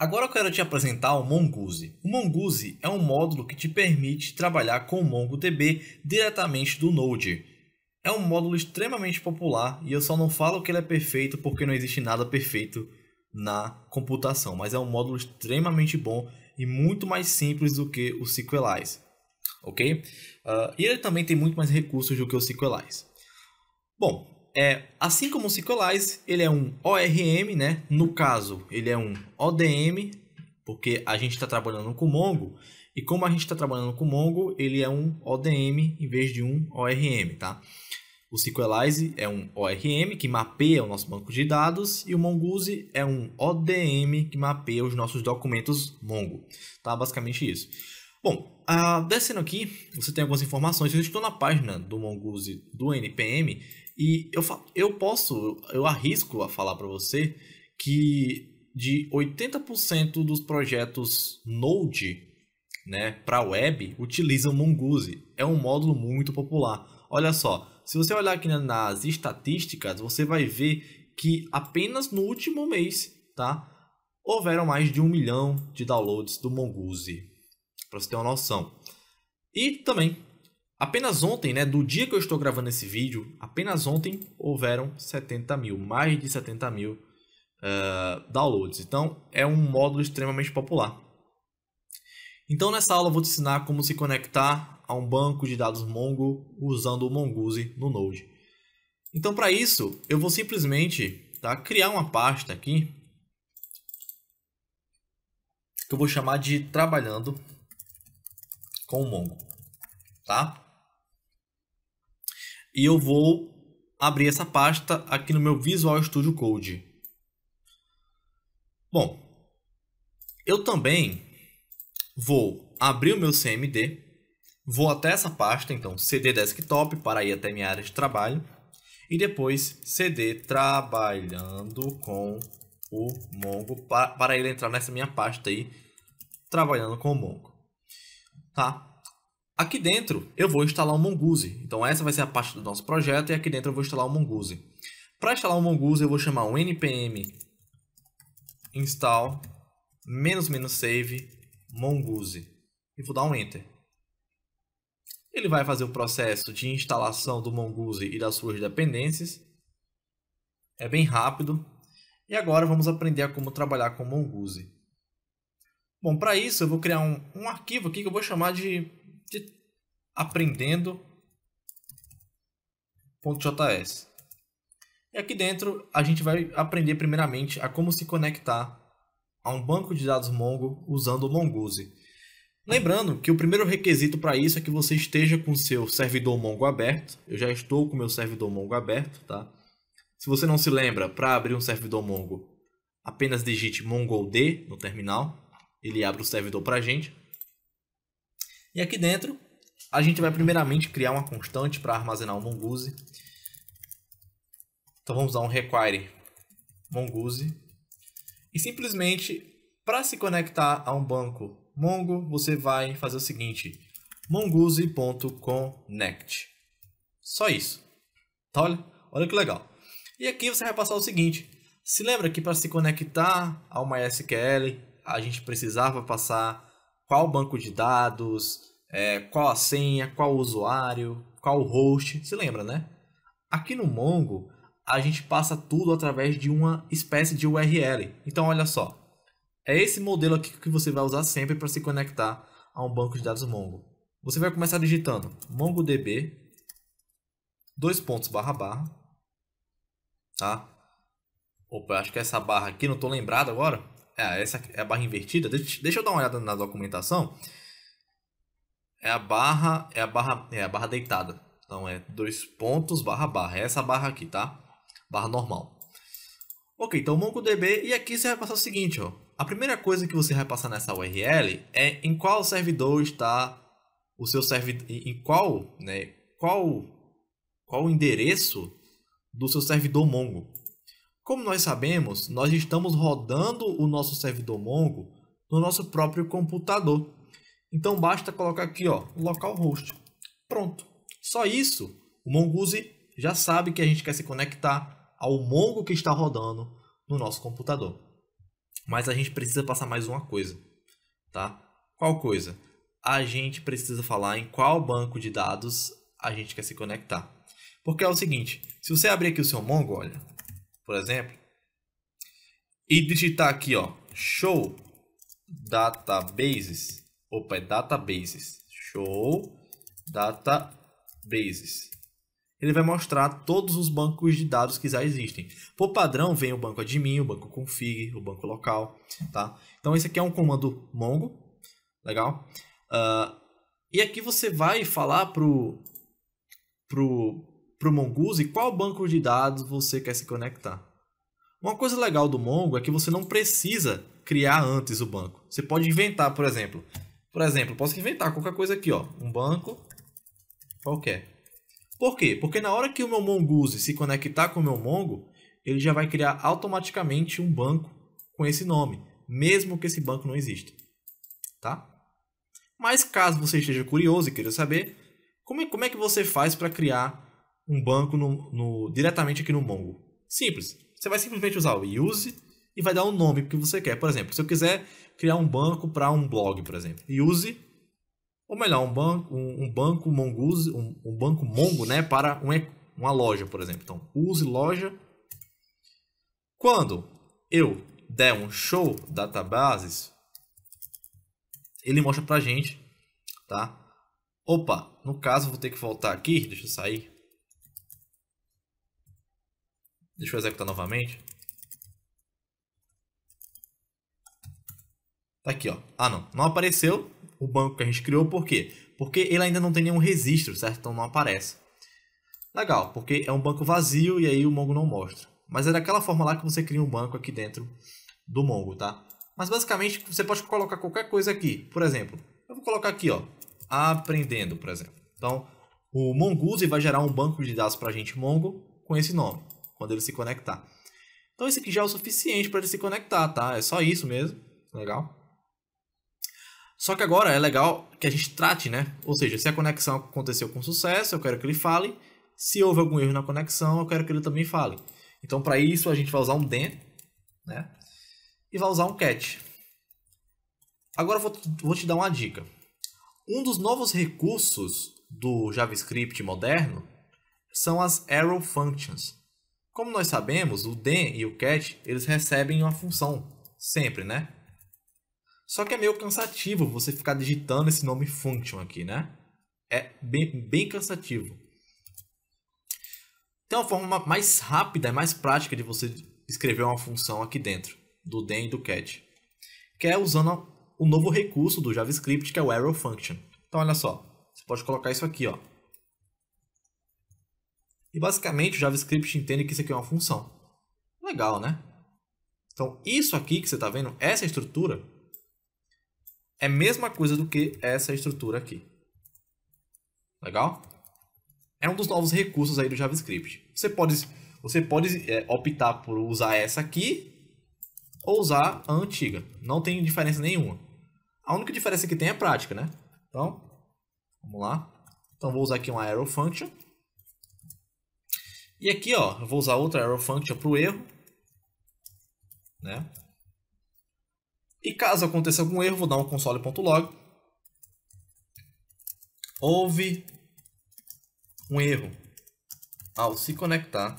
Agora eu quero te apresentar o Mongoose. O Mongoose é um módulo que te permite trabalhar com o MongoDB diretamente do Node. É um módulo extremamente popular e eu só não falo que ele é perfeito porque não existe nada perfeito na computação, mas é um módulo extremamente bom e muito mais simples do que o SQLize, ok? Uh, e ele também tem muito mais recursos do que o SQLize. Bom, é, assim como o SQLize, ele é um ORM, né? No caso, ele é um ODM, porque a gente está trabalhando com Mongo. E como a gente está trabalhando com Mongo, ele é um ODM em vez de um ORM, tá? O SQLize é um ORM que mapeia o nosso banco de dados e o Mongoose é um ODM que mapeia os nossos documentos Mongo, tá? Basicamente isso. Bom, uh, descendo aqui, você tem algumas informações. Eu estou na página do Mongoose do NPM e eu, eu posso, eu arrisco a falar para você que de 80% dos projetos Node né, para web utilizam Mongoose. É um módulo muito popular. Olha só, se você olhar aqui nas estatísticas, você vai ver que apenas no último mês tá, houveram mais de um milhão de downloads do Mongoose, para você ter uma noção. E também Apenas ontem, né, do dia que eu estou gravando esse vídeo, apenas ontem houveram 70 mil, mais de 70 mil uh, downloads. Então, é um módulo extremamente popular. Então, nessa aula eu vou te ensinar como se conectar a um banco de dados Mongo usando o Mongoose no Node. Então, para isso, eu vou simplesmente tá, criar uma pasta aqui que eu vou chamar de Trabalhando com o Mongo, tá? e eu vou abrir essa pasta aqui no meu Visual Studio Code. Bom, eu também vou abrir o meu CMD, vou até essa pasta, então CD Desktop, para ir até minha área de trabalho, e depois CD Trabalhando com o Mongo, para, ele entrar nessa minha pasta aí, trabalhando com o Mongo. Tá? Aqui dentro eu vou instalar o um Mongoose, então essa vai ser a parte do nosso projeto e aqui dentro eu vou instalar o um Mongoose. Para instalar o um Mongoose eu vou chamar o npm install "-save mongoose" e vou dar um enter. Ele vai fazer o processo de instalação do Mongoose e das suas dependências. É bem rápido. E agora vamos aprender a como trabalhar com Mongoose. Bom, para isso eu vou criar um, um arquivo aqui que eu vou chamar de aprendendo.js. E aqui dentro a gente vai aprender primeiramente a como se conectar a um banco de dados Mongo usando o Mongoose. Lembrando que o primeiro requisito para isso é que você esteja com seu servidor Mongo aberto. Eu já estou com meu servidor Mongo aberto, tá? Se você não se lembra, para abrir um servidor Mongo, apenas digite mongod no terminal, ele abre o servidor para a gente. E aqui dentro, a gente vai primeiramente criar uma constante para armazenar o mongoose. Então vamos usar um require mongoose. E simplesmente, para se conectar a um banco Mongo, você vai fazer o seguinte, mongoose.connect. Só isso. Tá, olha, olha que legal. E aqui você vai passar o seguinte, se lembra que para se conectar ao MySQL, a gente precisava passar qual banco de dados, é, qual a senha, qual o usuário, qual o host, se lembra, né? Aqui no Mongo, a gente passa tudo através de uma espécie de URL. Então, olha só. É esse modelo aqui que você vai usar sempre para se conectar a um banco de dados Mongo. Você vai começar digitando mongodb dois pontos barra barra tá? Opa, acho que é essa barra aqui, não estou lembrado agora. É essa é a barra invertida. Deixa, deixa eu dar uma olhada na documentação. É a barra, é a barra, é a barra deitada. Então é dois pontos barra barra. É essa barra aqui, tá? Barra normal. Ok, então MongoDB e aqui você vai passar o seguinte, ó. A primeira coisa que você vai passar nessa URL é em qual servidor está o seu servidor, em qual, né, qual, qual o endereço do seu servidor Mongo. Como nós sabemos, nós estamos rodando o nosso servidor Mongo no nosso próprio computador. Então basta colocar aqui, ó, localhost. Pronto. Só isso, o Mongoose já sabe que a gente quer se conectar ao Mongo que está rodando no nosso computador. Mas a gente precisa passar mais uma coisa, tá? Qual coisa? A gente precisa falar em qual banco de dados a gente quer se conectar. Porque é o seguinte, se você abrir aqui o seu Mongo, olha, por exemplo, e digitar aqui, ó, show databases, opa, é databases, show databases. Ele vai mostrar todos os bancos de dados que já existem. Por padrão vem o banco admin, o banco config, o banco local, tá? Então esse aqui é um comando Mongo, legal? Uh, e aqui você vai falar pro, pro, para o Mongoose qual banco de dados você quer se conectar. Uma coisa legal do Mongo é que você não precisa criar antes o banco. Você pode inventar, por exemplo. Por exemplo, posso inventar qualquer coisa aqui, ó, um banco qualquer. Por quê? Porque na hora que o meu Mongoose se conectar com o meu Mongo, ele já vai criar automaticamente um banco com esse nome, mesmo que esse banco não exista. Tá? Mas caso você esteja curioso e queira saber, como é, como é que você faz para criar um banco no, no, diretamente aqui no Mongo. Simples. Você vai simplesmente usar o use e vai dar o um nome que você quer. Por exemplo, se eu quiser criar um banco para um blog, por exemplo, use ou melhor, um banco, um, um banco Mongo, um, um, banco Mongo, né, para um, uma loja, por exemplo. Então, use loja. Quando eu der um show databases, ele mostra pra gente, tá? Opa, no caso vou ter que voltar aqui, deixa eu sair Deixa eu executar novamente. Tá aqui, ó. Ah, não. Não apareceu o banco que a gente criou, por quê? Porque ele ainda não tem nenhum registro, certo? Então não aparece. Legal, porque é um banco vazio e aí o Mongo não mostra. Mas é daquela forma lá que você cria um banco aqui dentro do Mongo, tá? Mas basicamente você pode colocar qualquer coisa aqui. Por exemplo, eu vou colocar aqui, ó, aprendendo, por exemplo. Então, o Mongoose vai gerar um banco de dados para a gente Mongo com esse nome quando ele se conectar. Então isso aqui já é o suficiente para ele se conectar, tá? É só isso mesmo. Legal. Só que agora é legal que a gente trate, né? Ou seja, se a conexão aconteceu com sucesso, eu quero que ele fale. Se houve algum erro na conexão, eu quero que ele também fale. Então, para isso, a gente vai usar um then, né? E vai usar um cat. Agora, eu vou, vou te dar uma dica. Um dos novos recursos do JavaScript moderno são as arrow functions. Como nós sabemos, o den e o cat eles recebem uma função, sempre, né? Só que é meio cansativo você ficar digitando esse nome function aqui, né? É bem, bem cansativo. Tem uma forma mais rápida e é mais prática de você escrever uma função aqui dentro, do den e do cat, que é usando o novo recurso do JavaScript, que é o arrow function. Então, olha só, você pode colocar isso aqui, ó. E basicamente o JavaScript entende que isso aqui é uma função. Legal, né? Então isso aqui que você está vendo, essa estrutura, é a mesma coisa do que essa estrutura aqui. Legal? É um dos novos recursos aí do JavaScript. Você pode, você pode é, optar por usar essa aqui ou usar a antiga. Não tem diferença nenhuma. A única diferença que tem é prática, né? Então, vamos lá. Então vou usar aqui uma arrow function e aqui, ó, eu vou usar outra error function para o erro, né? E caso aconteça algum erro, vou dar um console.log. Houve um erro ao se conectar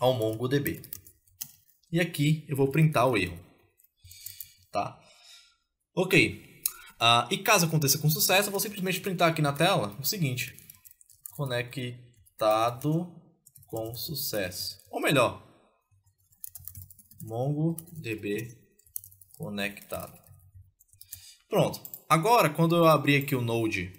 ao MongoDB. E aqui eu vou printar o erro. Tá? Ok. Uh, e caso aconteça com sucesso, eu vou simplesmente printar aqui na tela o seguinte. Conecte Conectado com sucesso. Ou melhor, MongoDB conectado. Pronto. Agora, quando eu abrir aqui o Node,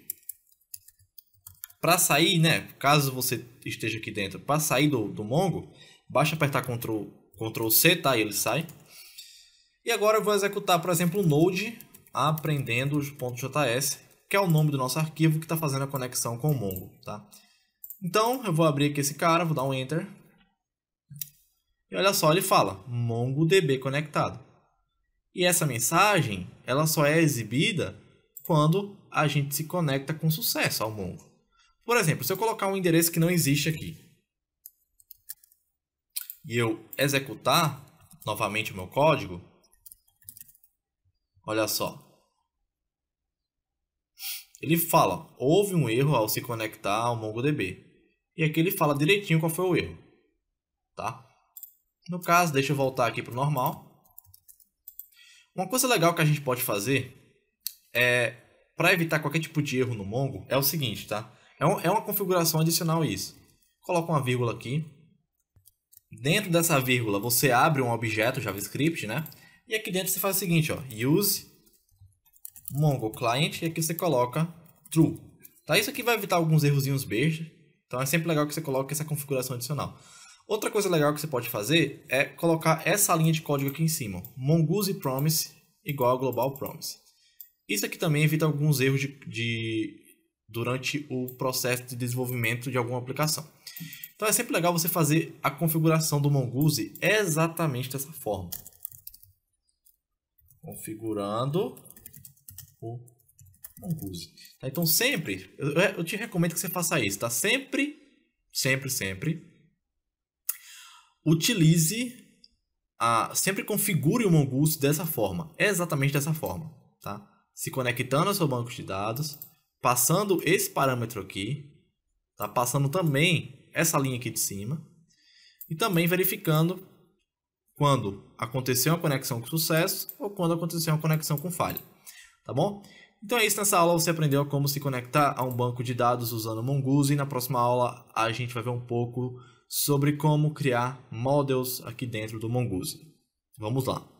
para sair, né, caso você esteja aqui dentro, para sair do, do Mongo, basta apertar Ctrl, Ctrl C, tá? E ele sai. E agora eu vou executar, por exemplo, o Node aprendendo.js, que é o nome do nosso arquivo que está fazendo a conexão com o Mongo, tá? Então, eu vou abrir aqui esse cara, vou dar um enter. E olha só, ele fala MongoDB conectado. E essa mensagem, ela só é exibida quando a gente se conecta com sucesso ao Mongo. Por exemplo, se eu colocar um endereço que não existe aqui e eu executar novamente o meu código, olha só. Ele fala: houve um erro ao se conectar ao MongoDB. E aqui ele fala direitinho qual foi o erro. Tá? No caso, deixa eu voltar aqui para o normal. Uma coisa legal que a gente pode fazer é para evitar qualquer tipo de erro no Mongo é o seguinte, tá? É, um, é uma configuração adicional isso. Coloca uma vírgula aqui. Dentro dessa vírgula, você abre um objeto JavaScript, né? E aqui dentro você faz o seguinte, ó, use mongo client e aqui você coloca true. Tá? Isso aqui vai evitar alguns errozinhos besta, então é sempre legal que você coloque essa configuração adicional. Outra coisa legal que você pode fazer é colocar essa linha de código aqui em cima, mongoose promise igual a global promise. Isso aqui também evita alguns erros de, de, durante o processo de desenvolvimento de alguma aplicação. Então é sempre legal você fazer a configuração do mongoose exatamente dessa forma. Configurando o concluse. Tá? Então sempre, eu, eu te recomendo que você faça isso, tá? Sempre, sempre, sempre, utilize, a, sempre configure o Mongoose dessa forma, exatamente dessa forma, tá? Se conectando ao seu banco de dados, passando esse parâmetro aqui, tá? Passando também essa linha aqui de cima e também verificando quando aconteceu uma conexão com sucesso ou quando aconteceu uma conexão com falha, tá bom? Então é isso, nessa aula você aprendeu como se conectar a um banco de dados usando Mongoose e na próxima aula a gente vai ver um pouco sobre como criar models aqui dentro do Mongoose. Vamos lá!